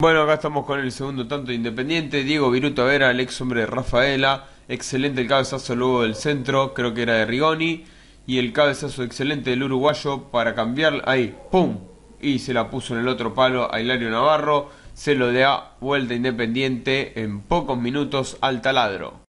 Bueno, acá estamos con el segundo tanto de Independiente. Diego Viruto Vera, el ex hombre de Rafaela. Excelente el cabezazo luego del centro, creo que era de Rigoni. Y el cabezazo excelente del uruguayo para cambiar. Ahí, ¡pum! Y se la puso en el otro palo a Hilario Navarro. Se lo da vuelta Independiente en pocos minutos al taladro.